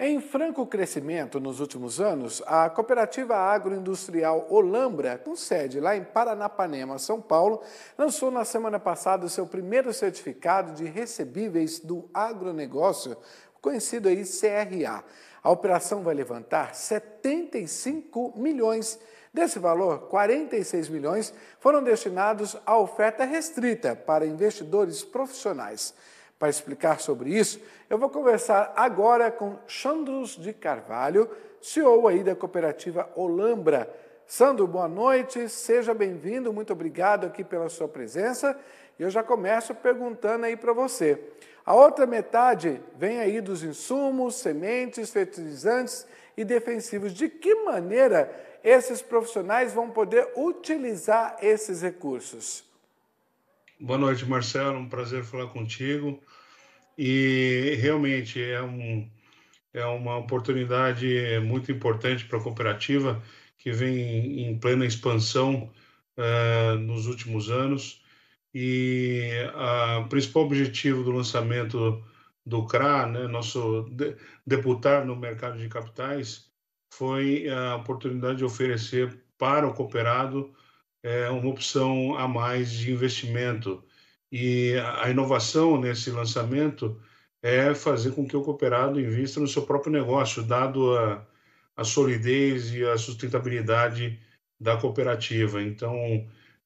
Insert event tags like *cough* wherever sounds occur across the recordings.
Em franco crescimento nos últimos anos, a cooperativa agroindustrial Olambra, com sede lá em Paranapanema, São Paulo, lançou na semana passada o seu primeiro certificado de recebíveis do agronegócio, conhecido aí CRA. A operação vai levantar 75 milhões Desse valor, 46 milhões foram destinados à oferta restrita para investidores profissionais. Para explicar sobre isso, eu vou conversar agora com Chandros de Carvalho, CEO aí da cooperativa Olambra. Sandro, boa noite, seja bem-vindo, muito obrigado aqui pela sua presença. E eu já começo perguntando aí para você. A outra metade vem aí dos insumos, sementes, fertilizantes e defensivos. De que maneira esses profissionais vão poder utilizar esses recursos? Boa noite, Marcelo. Um prazer falar contigo. E realmente é, um, é uma oportunidade muito importante para a cooperativa, que vem em plena expansão uh, nos últimos anos. E o principal objetivo do lançamento do CRA, né, nosso de, deputar no mercado de capitais, foi a oportunidade de oferecer para o cooperado é uma opção a mais de investimento. E a inovação nesse lançamento é fazer com que o cooperado invista no seu próprio negócio, dado a, a solidez e a sustentabilidade da cooperativa. Então,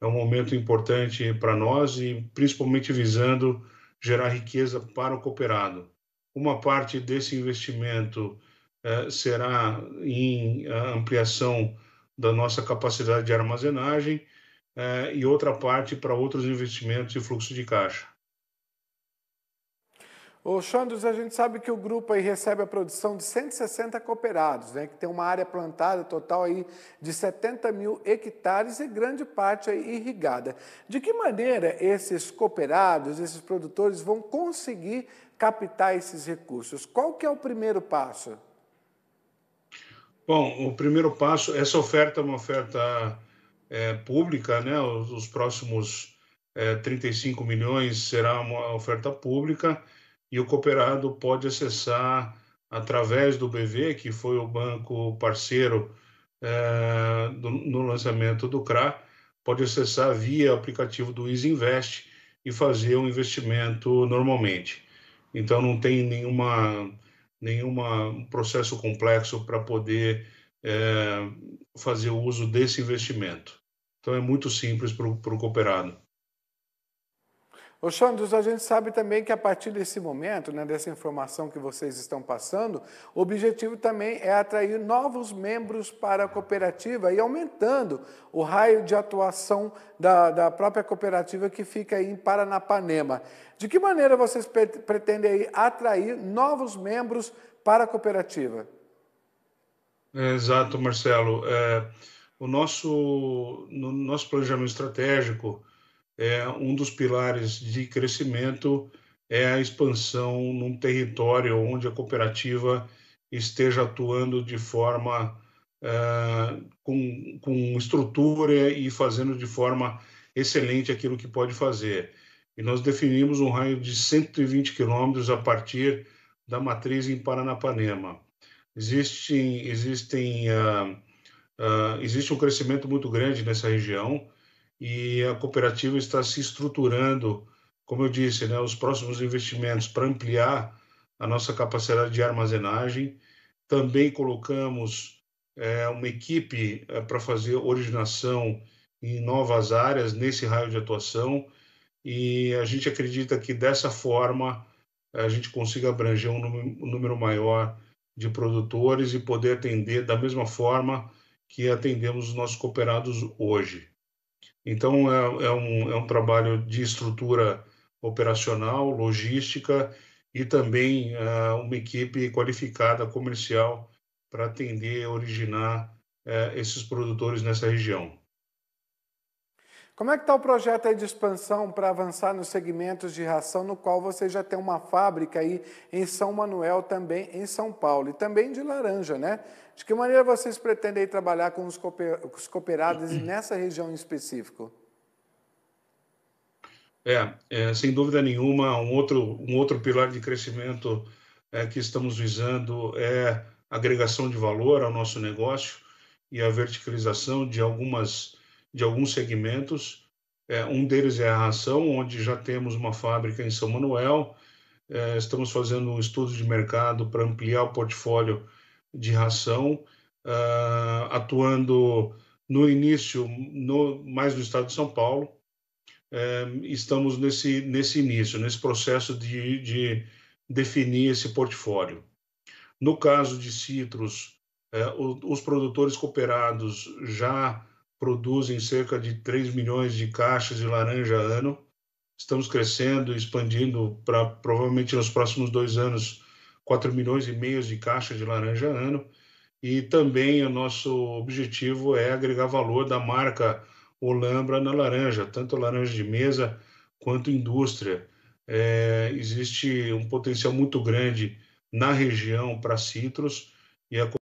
é um momento importante para nós e principalmente visando gerar riqueza para o cooperado. Uma parte desse investimento eh, será em ampliação da nossa capacidade de armazenagem é, e outra parte para outros investimentos e fluxo de caixa. O Xandros, a gente sabe que o grupo aí recebe a produção de 160 cooperados, né, que tem uma área plantada total aí de 70 mil hectares e grande parte aí irrigada. De que maneira esses cooperados, esses produtores vão conseguir captar esses recursos? Qual que é o primeiro passo? Bom, o primeiro passo, essa oferta é uma oferta é, pública, né? Os, os próximos é, 35 milhões será uma oferta pública e o cooperado pode acessar através do BV, que foi o banco parceiro é, do, no lançamento do CRA, pode acessar via aplicativo do Isinvest e fazer um investimento normalmente. Então não tem nenhuma nenhuma um processo complexo para poder é, fazer o uso desse investimento. Então é muito simples para o cooperado. Ô Xandos, a gente sabe também que a partir desse momento, né, dessa informação que vocês estão passando, o objetivo também é atrair novos membros para a cooperativa e aumentando o raio de atuação da, da própria cooperativa que fica aí em Paranapanema. De que maneira vocês pretendem atrair novos membros para a cooperativa? Exato, Marcelo. É, o nosso, no nosso planejamento estratégico, é, um dos pilares de crescimento é a expansão num território onde a cooperativa esteja atuando de forma é, com, com estrutura e fazendo de forma excelente aquilo que pode fazer. E nós definimos um raio de 120 quilômetros a partir da matriz em Paranapanema. Existem, existem, uh, uh, existe um crescimento muito grande nessa região, e a cooperativa está se estruturando, como eu disse, né, os próximos investimentos para ampliar a nossa capacidade de armazenagem. Também colocamos é, uma equipe é, para fazer originação em novas áreas nesse raio de atuação e a gente acredita que dessa forma a gente consiga abranger um número maior de produtores e poder atender da mesma forma que atendemos os nossos cooperados hoje. Então, é, é, um, é um trabalho de estrutura operacional, logística e também é, uma equipe qualificada comercial para atender, e originar é, esses produtores nessa região. Como é que está o projeto aí de expansão para avançar nos segmentos de ração, no qual você já tem uma fábrica aí em São Manuel, também em São Paulo, e também de laranja, né? De que maneira vocês pretendem trabalhar com os cooperados *clears throat* nessa região em específico? É, é, sem dúvida nenhuma, um outro, um outro pilar de crescimento é, que estamos visando é agregação de valor ao nosso negócio e a verticalização de algumas de alguns segmentos. É, um deles é a ração, onde já temos uma fábrica em São Manuel. É, estamos fazendo um estudo de mercado para ampliar o portfólio de ração, uh, atuando no início no, mais no estado de São Paulo. É, estamos nesse, nesse início, nesse processo de, de definir esse portfólio. No caso de citros, é, os produtores cooperados já produzem cerca de 3 milhões de caixas de laranja ano. Estamos crescendo, expandindo para provavelmente nos próximos dois anos 4 milhões e meio de caixas de laranja ano. E também o nosso objetivo é agregar valor da marca Olambra na laranja, tanto laranja de mesa quanto indústria. É, existe um potencial muito grande na região para citros e a